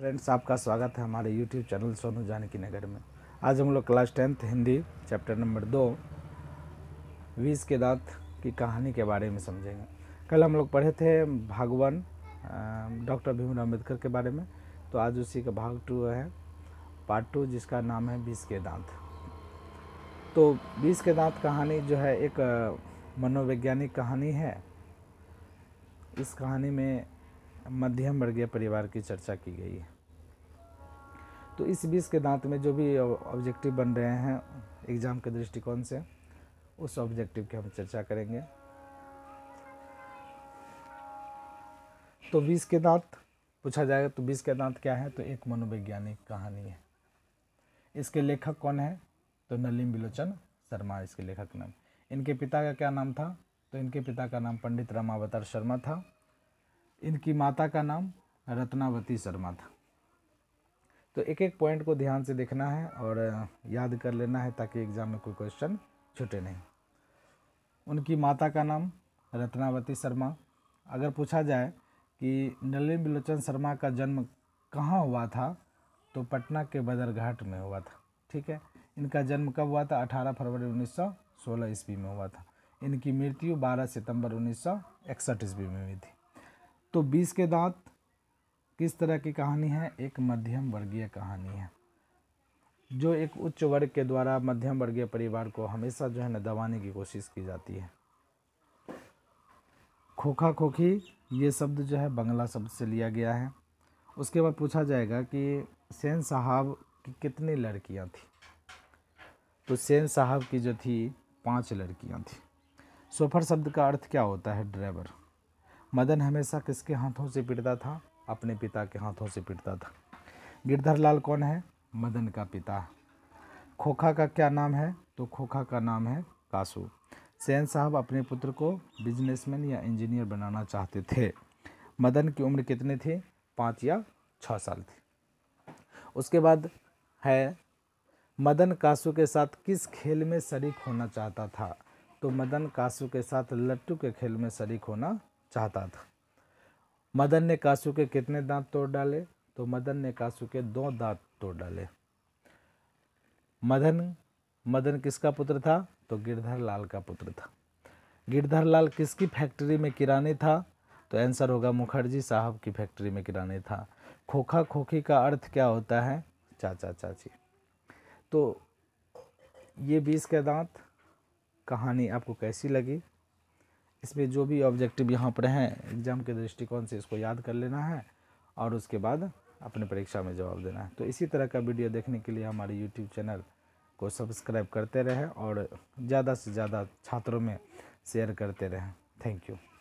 friends आपका स्वागत है हमारे यूट्यूब चैनल सोनू जानकी नगर में आज हम लोग class tenth Hindi chapter number दो वीस के दांत की कहानी के बारे में समझेंगे कल हम लोग पढ़े थे भागवन डॉक्टर भीमराव अम्बेडकर के बारे में तो आज उसी का भाग टू है पार्ट टू जिसका नाम है बीस के दांत तो बीस के दांत कहानी जो है एक मनोवैज्ञानिक कहानी है इस कहानी में मध्यम वर्गीय परिवार की चर्चा की गई है तो इस बीस के दांत में जो भी ऑब्जेक्टिव बन रहे हैं एग्ज़ाम के दृष्टिकोण से उस ऑब्जेक्टिव की हम चर्चा करेंगे तो बीस के दांत पूछा जाएगा तो बीस के दांत क्या है तो एक मनोवैज्ञानिक कहानी है इसके लेखक कौन है तो नलिम बिलोचन शर्मा इसके लेखक नाम इनके पिता का क्या नाम था तो इनके पिता का नाम पंडित रमावतार शर्मा था इनकी माता का नाम रत्नावती शर्मा था तो एक एक पॉइंट को ध्यान से देखना है और याद कर लेना है ताकि एग्ज़ाम में कोई क्वेश्चन छूटे नहीं उनकी माता का नाम रत्नावती शर्मा अगर पूछा जाए कि नलिन बिलोचन शर्मा का जन्म कहाँ हुआ था तो पटना के बदरघाट में हुआ था ठीक है इनका जन्म कब हुआ था 18 फरवरी 1916 ईस्वी में हुआ था इनकी मृत्यु 12 सितंबर 1961 ईस्वी में हुई थी तो बीस के दांत किस तरह की कहानी है एक मध्यम वर्गीय कहानी है जो एक उच्च वर्ग के द्वारा मध्यम वर्गीय परिवार को हमेशा जो है ना दबाने की कोशिश की जाती है खोखा खोखी ये शब्द जो है बंगला शब्द से लिया गया है उसके बाद पूछा जाएगा कि सेन साहब की कितनी लड़कियां थी तो सेन साहब की जो थी पांच लड़कियां थी सोफर शब्द का अर्थ क्या होता है ड्राइवर मदन हमेशा किसके हाथों से पिटता था अपने पिता के हाथों से पिटता था गिरधर लाल कौन है मदन का पिता खोखा का क्या नाम है तो खोखा का नाम है कासू सैन साहब अपने पुत्र को बिजनेसमैन या इंजीनियर बनाना चाहते थे मदन की उम्र कितनी थी पाँच या छः साल थी उसके बाद है मदन कासू के साथ किस खेल में शरीक होना चाहता था तो मदन कासू के साथ लट्टू के खेल में शरीक होना चाहता था मदन ने कासू के कितने दांत तोड़ डाले तो मदन ने कासू के दो दांत तोड़ डाले मदन मदन किसका पुत्र था तो गिरधर लाल का पुत्र था गिरधर लाल किसकी फैक्ट्री में किराने था तो आंसर होगा मुखर्जी साहब की फैक्ट्री में किराने था खोखा खोखी का अर्थ क्या होता है चाचा चाची तो ये बीस के दांत कहानी आपको कैसी लगी इसमें जो भी ऑब्जेक्टिव यहाँ पर हैं एग्ज़ाम के दृष्टिकोण से इसको याद कर लेना है और उसके बाद अपने परीक्षा में जवाब देना है तो इसी तरह का वीडियो देखने के लिए हमारे यूट्यूब चैनल को सब्सक्राइब करते रहें और ज़्यादा से ज़्यादा छात्रों में शेयर करते रहें थैंक यू